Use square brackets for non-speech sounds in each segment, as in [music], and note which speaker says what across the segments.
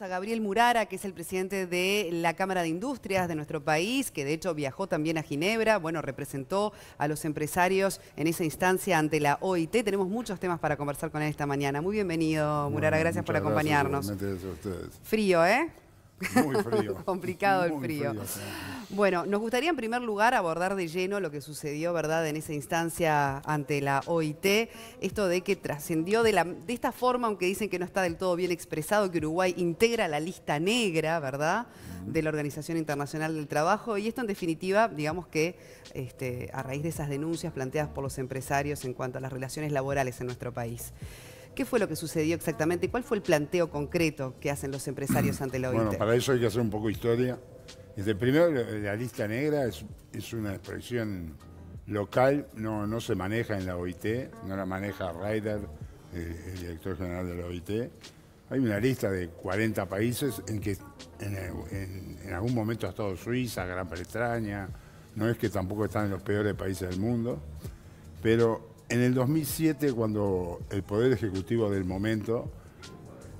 Speaker 1: a Gabriel Murara, que es el presidente de la Cámara de Industrias de nuestro país, que de hecho viajó también a Ginebra, bueno, representó a los empresarios en esa instancia ante la OIT. Tenemos muchos temas para conversar con él esta mañana. Muy bienvenido, Murara, gracias por acompañarnos. Gracias ustedes. Frío, ¿eh? Muy frío. [laughs] Complicado el frío. Bueno, nos gustaría en primer lugar abordar de lleno lo que sucedió, ¿verdad?, en esa instancia ante la OIT. Esto de que trascendió de, esta forma, aunque dicen que no está del todo bien expresado, que Uruguay integra la lista negra, ¿verdad?, de la Organización Internacional del Trabajo. Y esto, en definitiva, digamos que este, a raíz de esas denuncias planteadas por los empresarios en cuanto a las relaciones laborales en nuestro país. ¿Qué fue lo que sucedió exactamente? ¿Cuál fue el planteo concreto que hacen los empresarios ante la OIT? Bueno,
Speaker 2: para eso hay que hacer un poco de historia. Desde primero, la lista negra es, es una expresión local, no, no se maneja en la OIT, no la maneja Ryder, eh, el, director general de la OIT. Hay una lista de 40 países en que en, algún momento ha estado Suiza, Gran Bretaña, no es que tampoco están en los peores países del mundo, pero en el 2007, cuando el Poder Ejecutivo del momento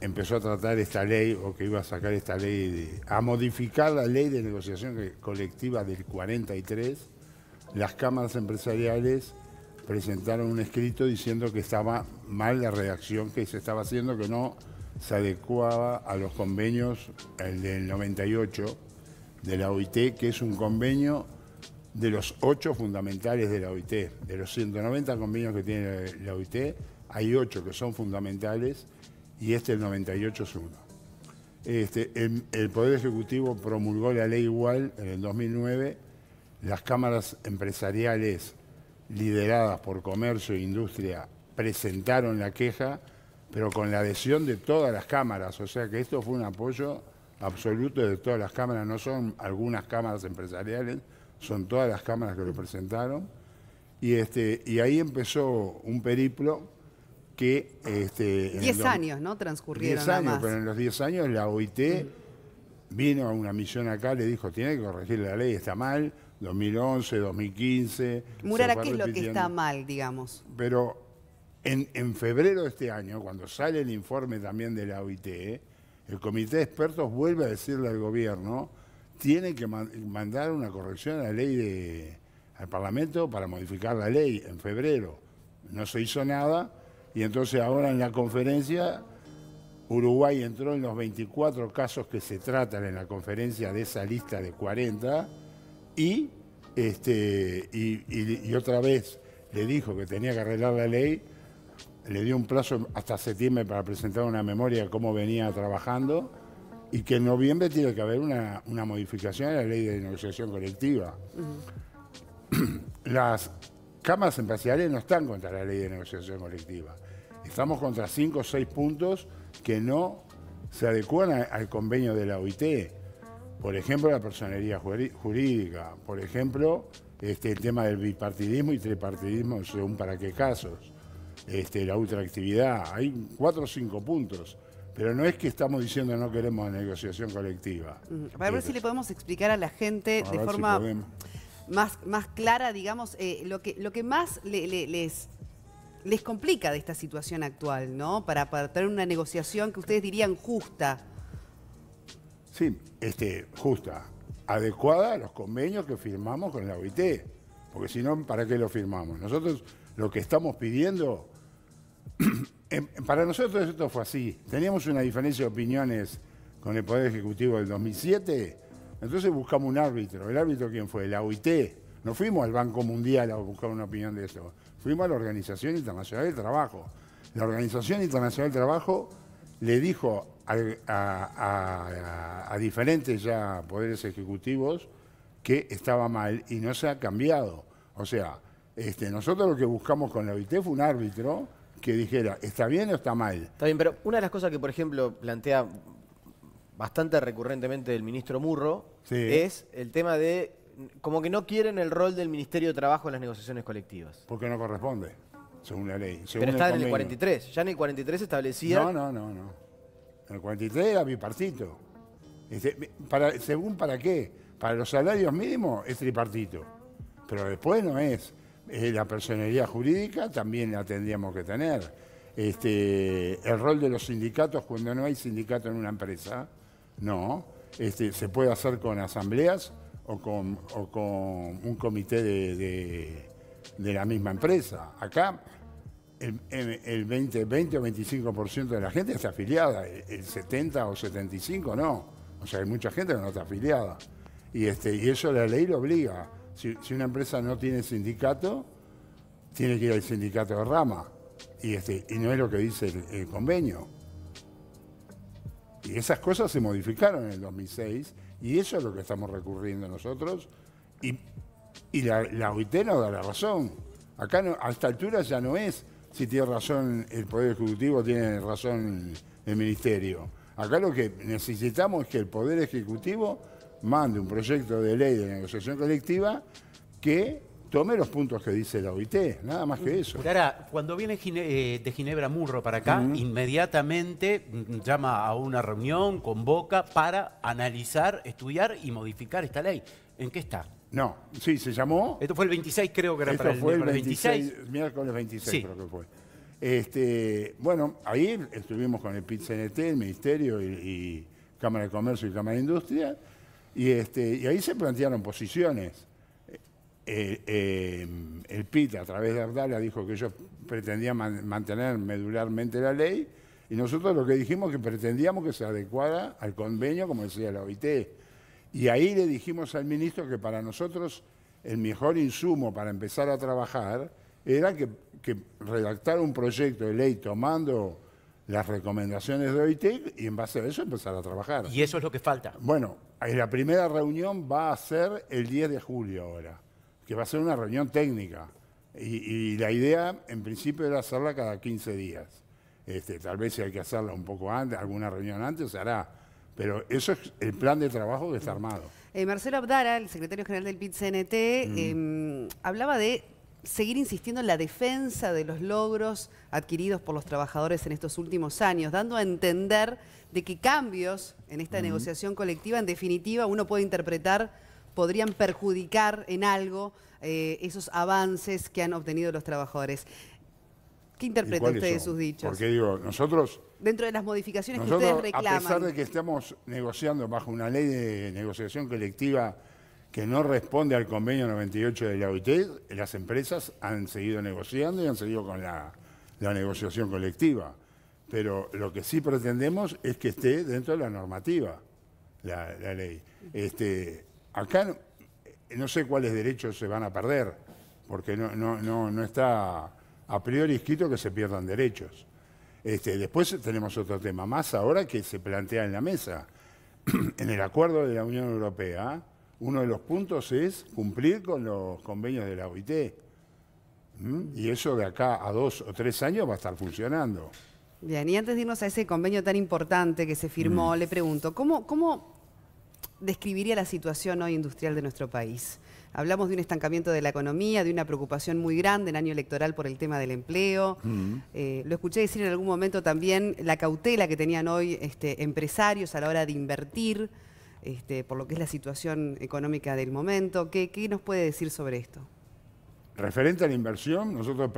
Speaker 2: empezó a tratar esta ley, o que iba a sacar esta ley, de, a modificar la ley de negociación colectiva del 43, las cámaras empresariales presentaron un escrito diciendo que estaba mal la redacción que se estaba haciendo, que no se adecuaba a los convenios, del 98 de la OIT, que es un convenio de los ocho fundamentales de la OIT. De los 190 convenios que tiene la OIT, hay ocho que son fundamentales y este, el 98, es uno. Este, el, Poder Ejecutivo promulgó la ley igual en el 2009. Las cámaras empresariales lideradas por comercio e industria presentaron la queja, pero con la adhesión de todas las cámaras. O sea que esto fue un apoyo absoluto de todas las cámaras, no son algunas cámaras empresariales, son todas las cámaras que lo presentaron, y, este, y ahí empezó un periplo que... Este, 10 años, ¿no? Transcurrieron. años, pero en los 10 años la OIT vino a una misión acá, le dijo, tiene que corregir la ley, está mal, 2011, 2015... Murara, ¿qué es lo que está
Speaker 1: mal, digamos?
Speaker 2: Pero en, en, febrero de este año, cuando sale el informe también de la OIT, el comité de expertos vuelve a decirle al gobierno tiene que mandar una corrección a la ley de, al Parlamento para modificar la ley en febrero. No se hizo nada y entonces ahora en la conferencia Uruguay entró en los 24 casos que se tratan en la conferencia de esa lista de 40 y, este, y, y otra vez le dijo que tenía que arreglar la ley, le dio un plazo hasta septiembre para presentar una memoria de cómo venía trabajando y que en noviembre tiene que haber una, modificación a la ley de negociación colectiva. Las camas empresariales no están contra la ley de negociación colectiva. Estamos contra cinco o seis puntos que no se adecuan al convenio de la OIT. Por ejemplo, la personería jurídica. Por ejemplo, este, el tema del bipartidismo y tripartidismo según para qué casos. Este, la ultraactividad. Hay cuatro o cinco puntos pero no es que estamos diciendo no queremos negociación colectiva. Mm, para ver si le pues.
Speaker 1: podemos explicar a la gente de forma más, más clara, digamos, eh, lo, que, lo que más les, les complica de esta situación actual, ¿no? Para, para tener una negociación que ustedes dirían justa.
Speaker 2: Sí, este, justa, adecuada a los convenios que firmamos con la OIT. Porque si no, ¿para qué lo firmamos? Nosotros lo que estamos pidiendo [clears throat] Em, para nosotros esto fue así. Teníamos una diferencia de opiniones con el Poder Ejecutivo del 2007, entonces buscamos un árbitro. ¿El árbitro quién fue? La OIT. No fuimos al Banco Mundial a buscar una opinión de eso. Fuimos a la Organización Internacional del Trabajo. La Organización Internacional del Trabajo le dijo a, diferentes ya poderes ejecutivos que estaba mal y no se ha cambiado. O sea, este, nosotros lo que buscamos con la OIT fue un árbitro que dijera, ¿está bien o está mal? Está
Speaker 3: bien, pero una de las cosas que, por ejemplo, plantea bastante recurrentemente el ministro Murro es el tema de como que no quieren el rol del Ministerio de Trabajo en las negociaciones colectivas. Porque no corresponde, según la ley. pero está en el 43, ya en el 43 establecía... No,
Speaker 2: no, no, no. En el 43 era bipartito. Este, según para qué, para los salarios mínimos es tripartito, pero después no es la personería jurídica también la tendríamos que tener. Este, el rol de los sindicatos cuando no hay sindicato en una empresa, no. Este, se puede hacer con asambleas o con, con un comité de, la misma empresa. Acá el, el 20, o 25% de la gente está afiliada, el 70 o 75 no. O sea, hay mucha gente que no está afiliada. Y, este, y eso la ley lo obliga. Si, una empresa no tiene sindicato, tiene que ir al sindicato de rama. Y, este, y no es lo que dice el, convenio. Y esas cosas se modificaron en el 2006 y eso es lo que estamos recurriendo nosotros. Y, la, OIT nos da la razón. Acá a esta altura ya no es si tiene razón el Poder Ejecutivo, o tiene razón el Ministerio. Acá lo que necesitamos es que el Poder Ejecutivo mande un proyecto de ley de negociación colectiva que tome los puntos que dice la OIT, nada
Speaker 3: más que mm. eso. Clara, cuando viene eh, de Ginebra Murro para acá, inmediatamente mm, llama a una reunión, convoca para analizar, estudiar y modificar esta ley. ¿En qué está?
Speaker 2: No, sí, se llamó...
Speaker 3: Esto fue el 26, creo que era para el, fue el 26, 26,
Speaker 2: miércoles 26 creo que fue. Este, bueno, ahí estuvimos con el PIT-CNT, el Ministerio y Cámara de Comercio y Cámara de Industria, y, este, y ahí se plantearon posiciones. Eh, eh, el PIT, a través de Ardala, dijo que ellos pretendían mantener medularmente la ley, y nosotros lo que dijimos que pretendíamos que se adecuara al convenio, como decía la OIT. Y ahí le dijimos al ministro que para nosotros el mejor insumo para empezar a trabajar era que, que redactar un proyecto de ley tomando las recomendaciones de OIT y en base a eso empezar a trabajar.
Speaker 3: Y eso es lo que falta.
Speaker 2: Bueno, la primera reunión va a ser el 10 de julio ahora, que va a ser una reunión técnica. Y, la idea, en principio, era hacerla cada 15 días. Este, tal vez si hay que hacerla un poco antes, alguna reunión antes, se hará. Pero eso es el plan de trabajo desarmado.
Speaker 1: Eh, Marcelo Abdara, el secretario general del PIT-CNT, mm. em, hablaba de seguir insistiendo en la defensa de los logros adquiridos por los trabajadores en estos últimos años, dando a entender de que cambios en esta negociación colectiva, en definitiva, uno puede interpretar, podrían perjudicar en algo eh, esos avances que han obtenido los trabajadores. ¿Qué interpreta usted de sus dichos? Porque
Speaker 2: digo, nosotros...
Speaker 1: Dentro de las modificaciones que ustedes reclaman... a pesar de que
Speaker 2: estamos negociando bajo una ley de negociación colectiva que no responde al convenio 98 de la OIT, las empresas han seguido negociando y han seguido con la, negociación colectiva. Pero lo que sí pretendemos es que esté dentro de la normativa, la, ley. Este, acá no sé cuáles derechos se van a perder, porque no, está a priori escrito que se pierdan derechos. Este, después tenemos otro tema más ahora que se plantea en la mesa. [clears throat] en el acuerdo de la Unión Europea uno de los puntos es cumplir con los convenios de la OIT. ¿Mm? Y eso de acá a dos o tres años va a estar funcionando.
Speaker 1: Bien, y antes de irnos a ese convenio tan importante que se firmó, mm. le pregunto, ¿cómo, describiría la situación hoy industrial de nuestro país? Hablamos de un estancamiento de la economía, de una preocupación muy grande en año electoral por el tema del empleo. Mm. Eh, lo escuché decir en algún momento también la cautela que tenían hoy este, empresarios a la hora de invertir. Este, por lo que es la situación económica del momento. ¿Qué, nos puede decir sobre esto?
Speaker 2: Referente a la inversión, nosotros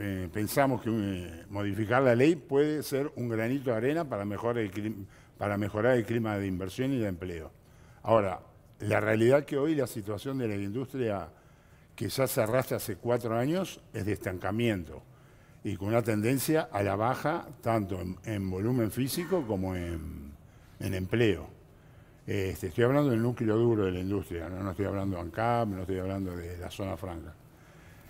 Speaker 2: eh, pensamos que eh, modificar la ley puede ser un granito de arena para mejorar, el, para mejorar el clima de inversión y de empleo. Ahora, la realidad que hoy la situación de la industria que ya se arrastra hace cuatro años es de estancamiento y con una tendencia a la baja tanto en, volumen físico como en empleo. Este, estoy hablando del núcleo duro de la industria, no, estoy hablando de ANCAP, no estoy hablando de la zona franca.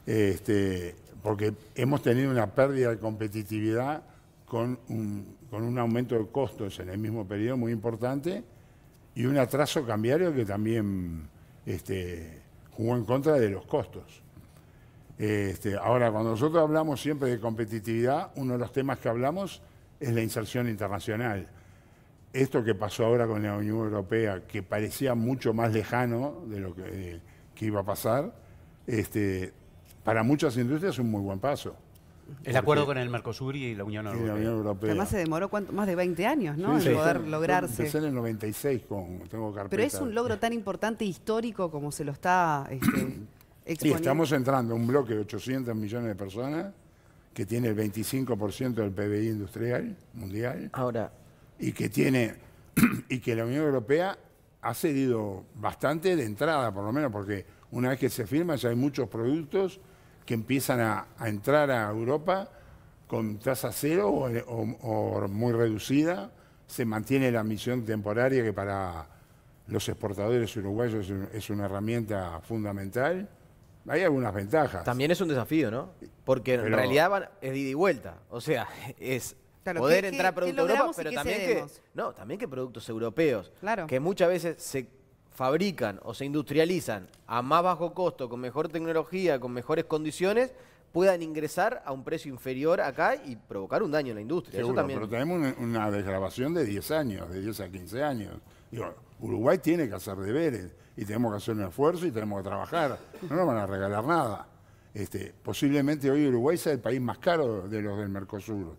Speaker 2: Este, porque hemos tenido una pérdida de competitividad con un, aumento de costos en el mismo periodo muy importante y un atraso cambiario que también este, jugó en contra de los costos. ahora, cuando nosotros hablamos siempre de competitividad, uno de los temas que hablamos es la inserción internacional esto que pasó ahora con la Unión Europea, que parecía mucho más lejano de lo que, iba a pasar, este, para muchas industrias es un muy buen paso.
Speaker 3: El acuerdo con el Mercosur y la Unión
Speaker 2: Europea. Además
Speaker 1: se demoró más de 20 años, ¿no? en poder lograrse. en
Speaker 2: el 96 tengo carpeta. Pero es un logro
Speaker 1: tan importante e histórico como se lo está este, exponiendo. estamos
Speaker 2: entrando a un bloque de 800 millones de personas que tiene el 25% del PBI industrial mundial. Ahora, y que tiene [clears throat] y que la Unión Europea ha cedido bastante de entrada, por lo menos, porque una vez que se firma ya hay muchos productos que empiezan a, entrar a Europa con tasa cero o, muy reducida, se mantiene la misión temporaria que para los exportadores uruguayos es una herramienta fundamental. Hay algunas ventajas. También es un desafío, ¿no? Porque en realidad
Speaker 3: es ida y vuelta. O sea, [laughs] es poder entrar a productos europeos, pero también que, no, también que productos europeos, que muchas veces se fabrican o se industrializan a más bajo costo, con mejor tecnología, con mejores condiciones, puedan ingresar a un precio inferior acá y provocar un daño en la industria. Eso también... pero
Speaker 2: tenemos una, desgrabación de 10 años, de 10 a 15 años. Digo, Uruguay tiene que hacer deberes y tenemos que hacer un esfuerzo y tenemos que trabajar. No nos van a regalar nada. Este, posiblemente hoy Uruguay sea el país más caro de los del Mercosur.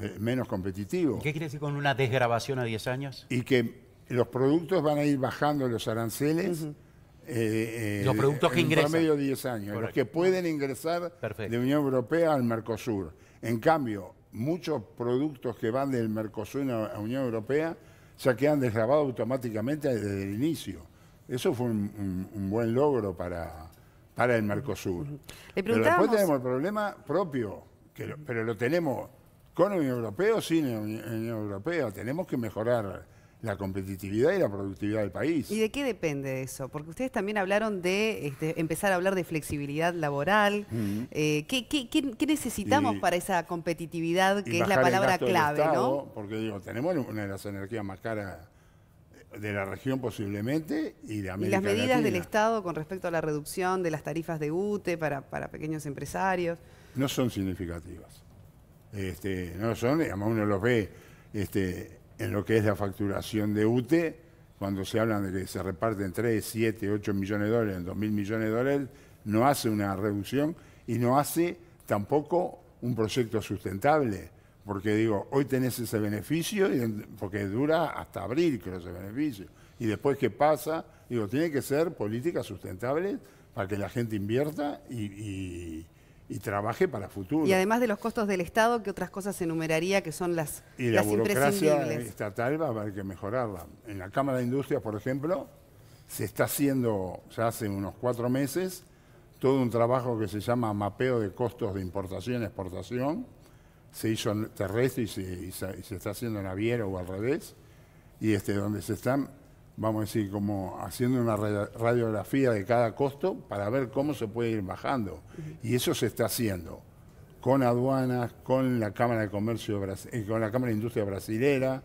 Speaker 2: Eh, menos competitivo.
Speaker 3: ¿Qué quiere decir con una desgrabación a 10 años?
Speaker 2: Y que los productos van a ir bajando los aranceles. Eh, eh, los productos que ingresan. medio 10 años. Los que pueden ingresar de Unión Europea al Mercosur. En cambio, muchos productos que van del Mercosur a Unión Europea ya quedan desgrabados automáticamente desde el inicio. Eso fue un, buen logro para, para el Mercosur. pero después tenemos el problema propio, pero lo tenemos con la Unión Europea o sin la Unión Europea. Tenemos que
Speaker 1: mejorar la competitividad y la productividad del país. ¿Y de qué depende eso? Porque ustedes también hablaron de este, empezar a hablar de flexibilidad laboral. Eh, ¿qué, necesitamos para esa competitividad que es la palabra clave?
Speaker 2: Porque digo, tenemos una de las energías más caras de la región posiblemente y de las medidas del
Speaker 1: Estado con respecto a la reducción de las tarifas de UTE para pequeños empresarios? No son
Speaker 2: significativas este, no son, digamos, uno los ve este, en lo que es la facturación de UTE, cuando se hablan de que se reparten 3, 7, 8 millones de dólares, 2 mil millones de dólares, no hace una reducción y no hace tampoco un proyecto sustentable, porque digo, hoy tenés ese beneficio, porque dura hasta abril con ese beneficio, y después qué pasa, digo, tiene que ser políticas sustentables para que la gente invierta y, y trabaje para futuro. Y
Speaker 1: además de los costos del Estado, ¿qué otras cosas se enumeraría que son las Y la las burocracia
Speaker 2: estatal va a haber que mejorarla. En la Cámara de Industria, por ejemplo, se está haciendo ya hace unos cuatro meses todo un trabajo que se llama mapeo de costos de importación y exportación. Se hizo terrestre y se, está haciendo en aviero o al revés. Y este, donde se están vamos a decir, como haciendo una radiografía de cada costo para ver cómo se puede ir bajando. Y eso se está haciendo con aduanas, con la Cámara de Comercio, eh, con la Cámara Industria Brasilera,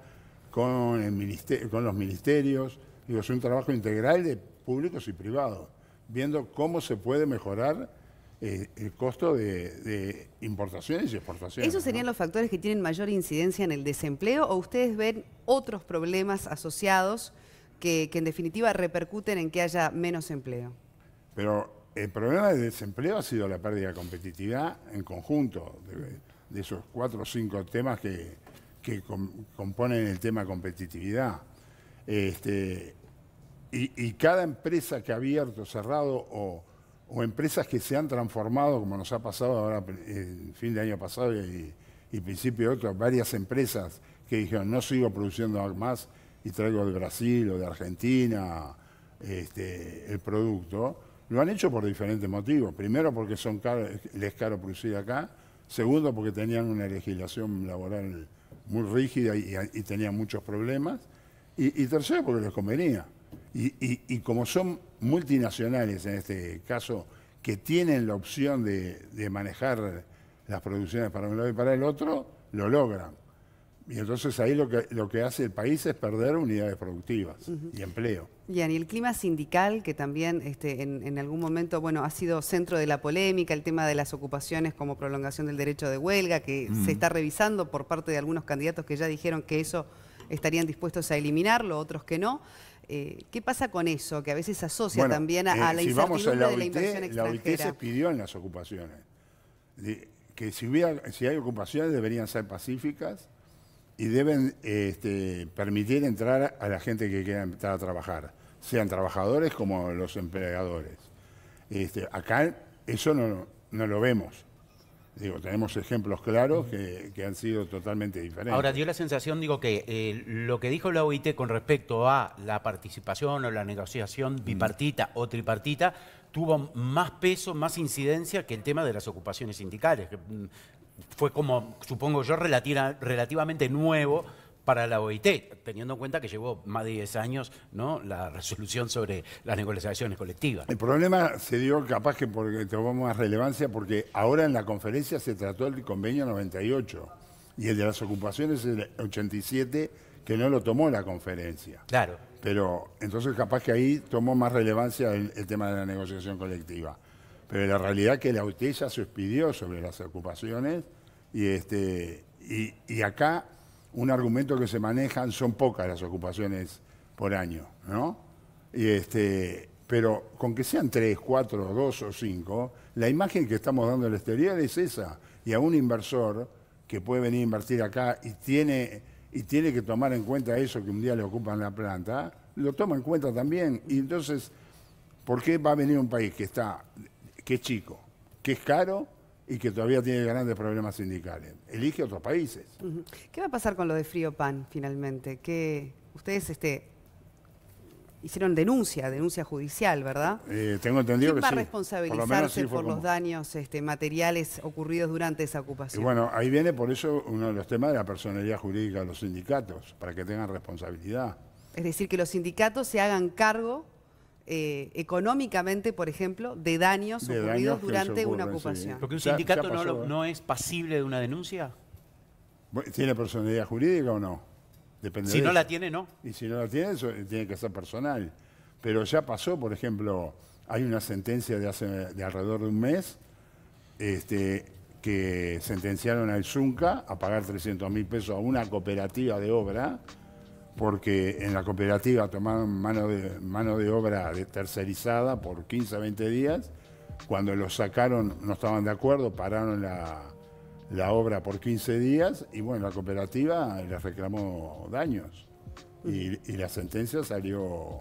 Speaker 2: con, el con los ministerios. Digo, es un trabajo integral de públicos y privados, viendo cómo se puede mejorar eh, el costo de, importaciones y exportaciones. ¿Esos
Speaker 1: serían los factores que tienen mayor incidencia en el desempleo o ustedes ven otros problemas asociados? que, en definitiva repercuten en que haya menos empleo.
Speaker 2: Pero el problema del desempleo ha sido la pérdida de competitividad en conjunto, de, esos cuatro o cinco temas que, componen el tema competitividad. Este, y, cada empresa que ha abierto, cerrado o, empresas que se han transformado, como nos ha pasado ahora el fin de año pasado y, y principio de otro, varias empresas que dijeron no sigo produciendo más y traigo de Brasil o de Argentina este, el producto, lo han hecho por diferentes motivos. Primero porque son caro, les caro producir acá, segundo porque tenían una legislación laboral muy rígida y, tenían muchos problemas, y, tercero porque les convenía. Y, como son multinacionales en este caso, que tienen la opción de manejar las producciones para un lado y para el otro, lo logran. Y entonces ahí lo que, lo que hace el país es perder unidades productivas y empleo.
Speaker 1: y el clima sindical, que también este, en, algún momento bueno, ha sido centro de la polémica, el tema de las ocupaciones como prolongación del derecho de huelga, que mm. se está revisando por parte de algunos candidatos que ya dijeron que eso estarían dispuestos a eliminarlo, otros que no. Eh, ¿Qué pasa con eso? Que a veces asocia también eh, a, la incertidumbre de la inversión extranjera. La se
Speaker 2: pidió en las ocupaciones. que si, hubiera, si hay ocupaciones deberían ser pacíficas, y deben este, permitir entrar a la gente que quiera entrar a trabajar, sean trabajadores como los empleadores. Este, acá eso no, no lo vemos. Digo, tenemos ejemplos claros que, han sido totalmente diferentes. Ahora,
Speaker 3: dio la sensación, digo, que eh, lo que dijo la OIT con respecto a la participación o la negociación bipartita o tripartita tuvo más peso, más incidencia que el tema de las ocupaciones sindicales, mm, fue como, supongo yo, relativamente nuevo para la OIT, teniendo en cuenta que llevó más de 10 años la resolución sobre las negociaciones colectivas.
Speaker 2: El problema se dio capaz que porque tomó más relevancia porque ahora en la conferencia se trató el convenio 98 y el de las ocupaciones el 87 que no lo tomó la conferencia. Claro. Pero entonces capaz que ahí tomó más relevancia el tema de la negociación colectiva. Pero la realidad es que la UTI e ya se expidió sobre las ocupaciones y, este, acá un argumento que se manejan son pocas las ocupaciones por año, ¿no? Y este, pero con que sean tres, cuatro, dos o cinco, la imagen que estamos dando al exterior es esa. Y a un inversor que puede venir a invertir acá y tiene, y tiene que tomar en cuenta eso que un día le ocupan la planta, lo toma en cuenta también. Y entonces, ¿por qué va a venir un país que está que es chico, que es caro y que todavía tiene grandes problemas sindicales. Elige otros países.
Speaker 1: ¿Qué va a pasar con lo de Frío Pan finalmente? Que ustedes este, hicieron denuncia, denuncia judicial, ¿verdad?
Speaker 2: Eh, tengo entendido ¿Quién que va a responsabilizarse por, los
Speaker 1: daños este, materiales ocurridos durante esa ocupación? bueno,
Speaker 2: ahí viene por eso uno de los temas de la personalidad jurídica de los sindicatos, para que tengan
Speaker 1: responsabilidad. Es decir, que los sindicatos se hagan cargo eh, económicamente, por ejemplo, de daños ocurridos durante una ocupación.
Speaker 2: ¿Porque un sindicato
Speaker 3: no, es pasible de una denuncia?
Speaker 2: ¿Tiene personalidad jurídica o no? Depende si no la tiene, no. Y si no la tiene, eso tiene que ser personal. Pero ya pasó, por ejemplo, hay una sentencia de, hace, de alrededor de un mes este, que sentenciaron al Zunca a pagar 300 mil pesos a una cooperativa de obra porque en la cooperativa tomaron mano de, mano de obra de tercerizada por 15 a 20 días. Cuando los sacaron no estaban de acuerdo, pararon la, obra por 15 días y bueno, la cooperativa les reclamó daños. Y, la sentencia salió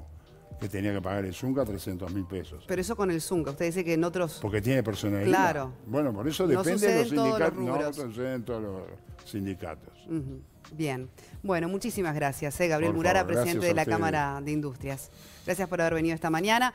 Speaker 2: que tenía que pagar el Zunca 300 mil pesos.
Speaker 1: Pero eso con el Zunca, usted dice que en otros... Porque tiene personalidad. Claro. Bueno, por eso depende de los sindicatos. No, no, sucede en
Speaker 2: todos los
Speaker 1: sindicatos. Bien. Bueno, muchísimas gracias, eh, Gabriel Murara, presidente de la Cámara de Industrias. Gracias por haber venido esta mañana.